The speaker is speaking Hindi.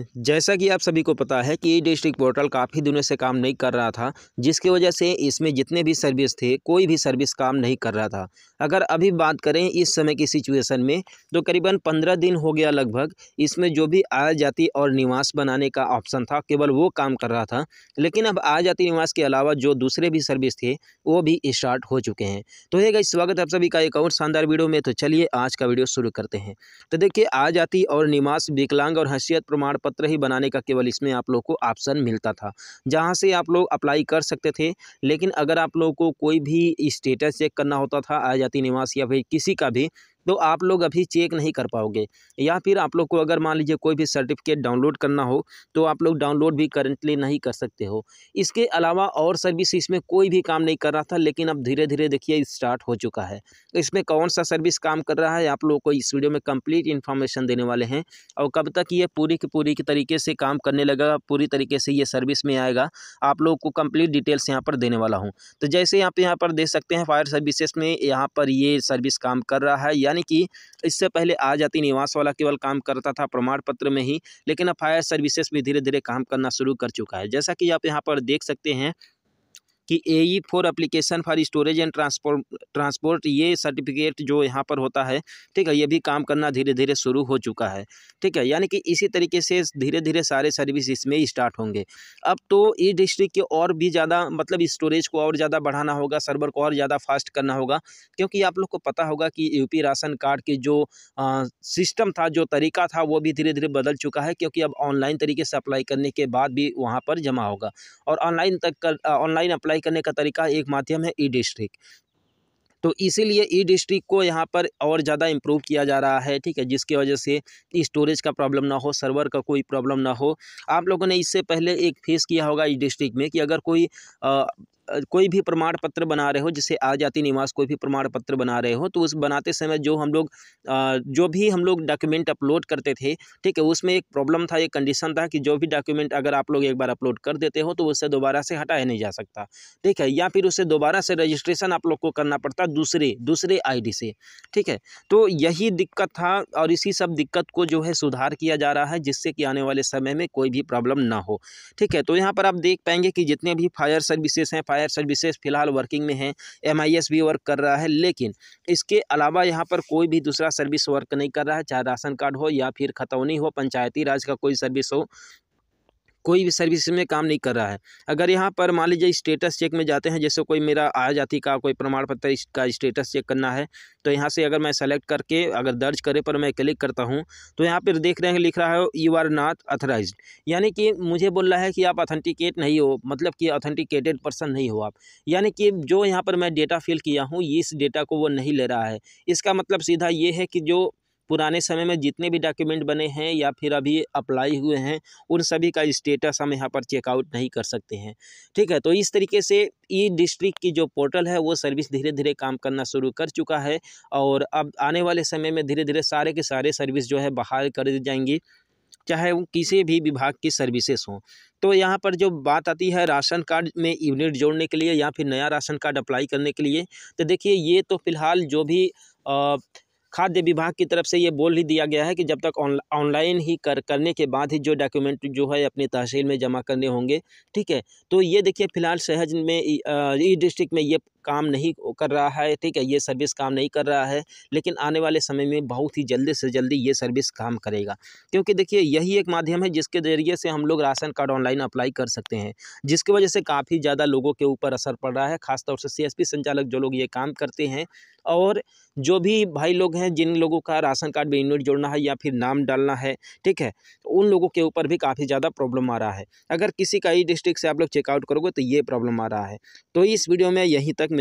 जैसा कि आप सभी को पता है कि ई डिस्ट्रिक्ट पोर्टल काफ़ी दिनों से काम नहीं कर रहा था जिसकी वजह से इसमें जितने भी सर्विस थे कोई भी सर्विस काम नहीं कर रहा था अगर अभी बात करें इस समय की सिचुएशन में तो करीबन पंद्रह दिन हो गया लगभग इसमें जो भी आ जाति और निवास बनाने का ऑप्शन था केवल वो काम कर रहा था लेकिन अब आया जाति निवास के अलावा जो दूसरे भी सर्विस थे वो भी स्टार्ट हो चुके हैं तो है स्वागत आप सभी का एक और शानदार वीडियो में तो चलिए आज का वीडियो शुरू करते हैं तो देखिए आ जाति और निवास विकलांग और हैसियत प्रमाण पत्र ही बनाने का केवल इसमें आप लोग को ऑप्शन मिलता था जहाँ से आप लोग अप्लाई कर सकते थे लेकिन अगर आप लोग को कोई भी स्टेटस चेक करना होता था आजाति निवास या फिर किसी का भी तो आप लोग अभी चेक नहीं कर पाओगे या फिर आप लोग को अगर मान लीजिए कोई भी सर्टिफिकेट डाउनलोड करना हो तो आप लोग डाउनलोड भी करेंटली नहीं कर सकते हो इसके अलावा और सर्विस इसमें कोई भी काम नहीं कर रहा था लेकिन अब धीरे धीरे देखिए स्टार्ट हो चुका है इसमें कौन सा सर्विस काम कर रहा है आप लोग को इस वीडियो में कम्प्लीट इन्फॉर्मेशन देने वाले हैं और कब तक ये पूरी की पूरी तरीके से काम करने लगेगा पूरी तरीके से ये सर्विस में आएगा आप लोग को कम्प्लीट डिटेल्स यहाँ पर देने वाला हूँ तो जैसे आप यहाँ पर देख सकते हैं फायर सर्विसेज में यहाँ पर ये सर्विस काम कर रहा है या यानी कि इससे पहले आ जाती निवास वाला केवल काम करता था प्रमाण पत्र में ही लेकिन अब फायर सर्विसेस भी धीरे धीरे काम करना शुरू कर चुका है जैसा कि आप यहाँ पर देख सकते हैं कि A E four application for storage and transport transport ये सर्टिफिकेट जो यहाँ पर होता है ठीक है ये भी काम करना धीरे धीरे शुरू हो चुका है ठीक है यानी कि इसी तरीके से धीरे धीरे सारे सर्विस इसमें स्टार्ट होंगे अब तो ई e डिस्ट्रिक्ट के और भी ज़्यादा मतलब स्टोरेज को और ज़्यादा बढ़ाना होगा सर्वर को और ज़्यादा फास्ट करना होगा क्योंकि आप लोग को पता होगा कि यूपी राशन कार्ड की जो आ, सिस्टम था जो तरीका था वो भी धीरे धीरे बदल चुका है क्योंकि अब ऑनलाइन तरीके से अप्लाई करने के बाद भी वहाँ पर जमा होगा और ऑनलाइन तक ऑनलाइन अप्लाई अप्लाई करने का तरीका एक माध्यम है ई डिस्ट्रिक्ट तो इसीलिए ई डिस्ट्रिक्ट को यहाँ पर और ज़्यादा इम्प्रूव किया जा रहा है ठीक है जिसकी वजह से स्टोरेज का प्रॉब्लम ना हो सर्वर का कोई प्रॉब्लम ना हो आप लोगों ने इससे पहले एक फेस किया होगा ई डिस्ट्रिक्ट में कि अगर कोई कोई भी प्रमाण पत्र बना रहे हो जिसे आ जाती निवास कोई भी प्रमाण पत्र बना रहे हो तो उस बनाते समय जो हम लोग जो भी हम लोग डॉक्यूमेंट अपलोड करते थे ठीक है उसमें एक प्रॉब्लम था एक कंडीशन था कि जो भी डॉक्यूमेंट अगर आप लोग एक बार अपलोड कर देते हो तो उससे दोबारा से हटाया नहीं जा सकता ठीक है या फिर उससे दोबारा से रजिस्ट्रेशन आप लोग को करना पड़ता दूसरे दूसरे आई से ठीक है तो यही दिक्कत था और इसी सब दिक्कत को जो है सुधार किया जा रहा है जिससे कि आने वाले समय में कोई भी प्रॉब्लम ना हो ठीक है तो यहाँ पर आप देख पाएंगे कि जितने भी फायर सर्विसेज हैं फायर सर्विसेज फ़िलहाल वर्किंग में है एम भी वर्क कर रहा है लेकिन इसके अलावा यहाँ पर कोई भी दूसरा सर्विस वर्क नहीं कर रहा है चाहे राशन कार्ड हो या फिर खतौनी हो पंचायती राज का कोई सर्विस हो कोई भी सर्विस में काम नहीं कर रहा है अगर यहाँ पर मान लीजिए स्टेटस चेक में जाते हैं जैसे कोई मेरा आया जाति का कोई प्रमाण पत्र का स्टेटस चेक करना है तो यहाँ से अगर मैं सेलेक्ट करके अगर दर्ज करे पर मैं क्लिक करता हूँ तो यहाँ पर देख रहे हैं लिख रहा है यू आर नॉट अथोराइज यानी कि मुझे बोल रहा है कि आप अथेंटिकेट नहीं हो मतलब कि अथेंटिकेटेड पर्सन नहीं हो आप यानी कि जो यहाँ पर मैं डेटा फिल किया हूँ इस डेटा को वो नहीं ले रहा है इसका मतलब सीधा ये है कि जो पुराने समय में जितने भी डॉक्यूमेंट बने हैं या फिर अभी अप्लाई हुए हैं उन सभी का स्टेटस हम यहाँ पर चेकआउट नहीं कर सकते हैं ठीक है तो इस तरीके से ई डिस्ट्रिक्ट की जो पोर्टल है वो सर्विस धीरे धीरे काम करना शुरू कर चुका है और अब आने वाले समय में धीरे धीरे सारे के सारे सर्विस जो है बहाल कर दी जाएंगी चाहे वो किसी भी विभाग की सर्विसेस हों तो यहाँ पर जो बात आती है राशन कार्ड में यूनिट जोड़ने के लिए या फिर नया राशन कार्ड अप्लाई करने के लिए तो देखिए ये तो फिलहाल जो भी आ, खाद्य विभाग की तरफ से ये बोल ही दिया गया है कि जब तक ऑनलाइन ही कर करने के बाद ही जो डॉक्यूमेंट जो है अपने तहसील में जमा करने होंगे ठीक है तो ये देखिए फिलहाल शहर में ई डिस्ट्रिक्ट में ये काम नहीं कर रहा है ठीक है ये सर्विस काम नहीं कर रहा है लेकिन आने वाले समय में बहुत ही जल्दी से जल्दी ये सर्विस काम करेगा क्योंकि देखिए यही एक माध्यम है जिसके ज़रिए से हम लोग राशन कार्ड ऑनलाइन अप्लाई कर सकते हैं जिसकी वजह से काफ़ी ज़्यादा लोगों के ऊपर असर पड़ रहा है खासतौर से सी संचालक जो लोग ये काम करते हैं और जो भी भाई लोग हैं जिन लोगों का राशन कार्ड में यूनिट जोड़ना है या फिर नाम डालना है ठीक है उन लोगों के ऊपर भी काफ़ी ज़्यादा प्रॉब्लम आ रहा है अगर किसी का ई डिस्ट्रिक्ट से आप लोग चेकआउट करोगे तो ये प्रॉब्लम आ रहा है तो इस वीडियो में यहीं तक